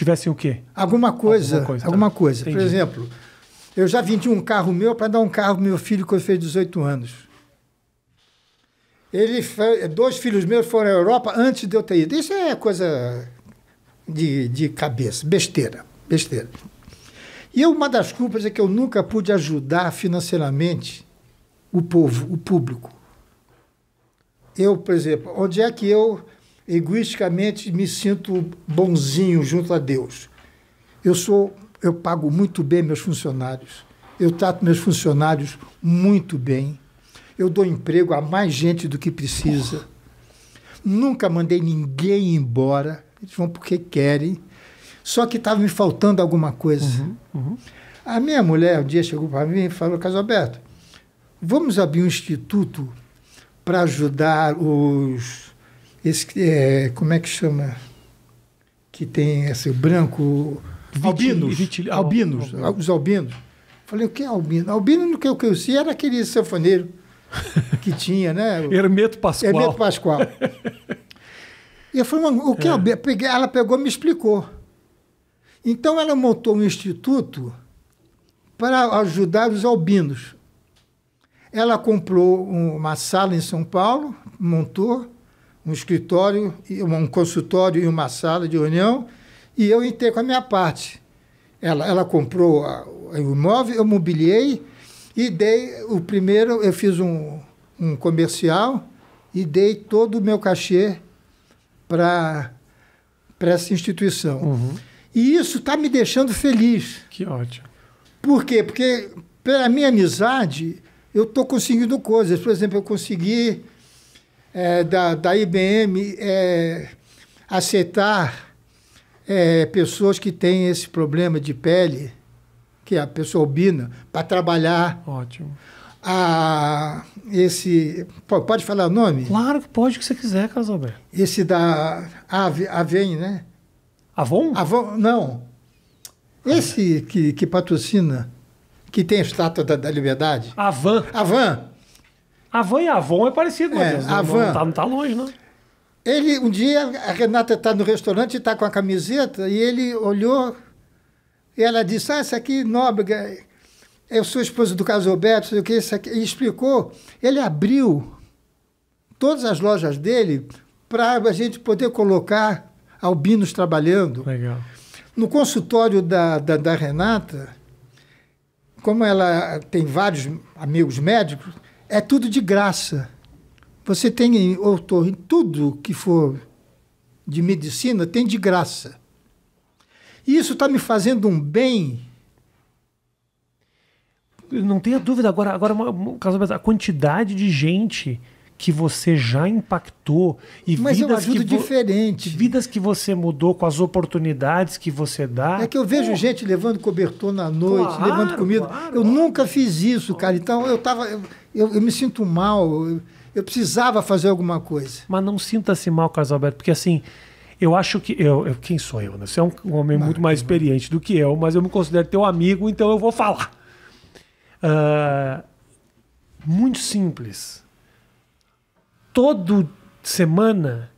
tivessem o quê? Alguma coisa. Alguma coisa. Tá. Alguma tá. coisa. Por exemplo, eu já vendi um carro meu para dar um carro pro meu filho quando fez 18 anos. Ele dois filhos meus foram à Europa antes de eu ter ido. Isso é coisa de, de cabeça, besteira, besteira. E uma das culpas é que eu nunca pude ajudar financeiramente o povo, o público. Eu, por exemplo, onde é que eu egoisticamente me sinto bonzinho junto a Deus. Eu sou, eu pago muito bem meus funcionários. Eu trato meus funcionários muito bem. Eu dou emprego a mais gente do que precisa. Porra. Nunca mandei ninguém embora. Eles vão porque querem. Só que estava me faltando alguma coisa. Uhum, uhum. A minha mulher um dia chegou para mim e falou: Caso Alberto, vamos abrir um instituto para ajudar os esse, é, como é que chama? Que tem esse branco. Albinos. albinos. albinos. Os albinos. Falei, o que é albino? Albino, que eu conheci, era aquele sanfoneiro que tinha, né? Hermeto Pascoal. Hermeto Pascoal. e eu falei, o que é, é Ela pegou e me explicou. Então, ela montou um instituto para ajudar os albinos. Ela comprou uma sala em São Paulo, montou, um escritório, um consultório e uma sala de reunião, e eu entrei com a minha parte. Ela, ela comprou o imóvel, eu mobiliei e dei o primeiro, eu fiz um, um comercial e dei todo o meu cachê para essa instituição. Uhum. E isso está me deixando feliz. Que ótimo. Por quê? Porque pela minha amizade, eu estou conseguindo coisas. Por exemplo, eu consegui é, da, da IBM é, aceitar é, pessoas que têm esse problema de pele, que é a pessoa albina, para trabalhar. Ótimo. A, esse. Pode falar o nome? Claro que pode, o que você quiser, Alberto. Esse da Ave, Aven, né? Avon? Avon, não. Esse ah, é. que, que patrocina, que tem a estátua da, da liberdade. Avan. Avan. Avan e Avon é parecido, Matheus. É, né? Avan. Não, tá, não tá longe, não. Né? Ele, um dia, a Renata está no restaurante, está com a camiseta, e ele olhou, e ela disse, ah, essa aqui, é Nóbrega, é, eu sou esposa do Caso Alberto, sei o que, isso aqui. E explicou, ele abriu todas as lojas dele para a gente poder colocar albinos trabalhando. Legal. No consultório da, da, da Renata, como ela tem vários amigos médicos, é tudo de graça. Você tem otorrino, tudo que for de medicina tem de graça. E isso está me fazendo um bem. Não tenha dúvida. Agora, agora a quantidade de gente que você já impactou e Mas vidas eu ajudo que diferente. Vidas que você mudou com as oportunidades que você dá. É que eu vejo gente levando cobertor na noite, claro, levando comida. Claro. Eu nunca fiz isso, cara. Então eu tava eu, eu, eu me sinto mal. Eu, eu, precisava fazer alguma coisa. Mas não sinta-se mal, Carlos Alberto, porque assim, eu acho que eu, eu quem sou eu, né? Você é um, um homem muito mais experiente do que eu, mas eu me considero teu amigo, então eu vou falar. Uh, muito simples todo semana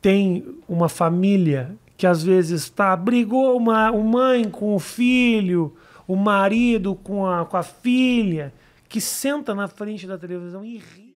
tem uma família que às vezes tá, brigou uma, uma mãe com o filho, o marido com a, com a filha, que senta na frente da televisão e ri.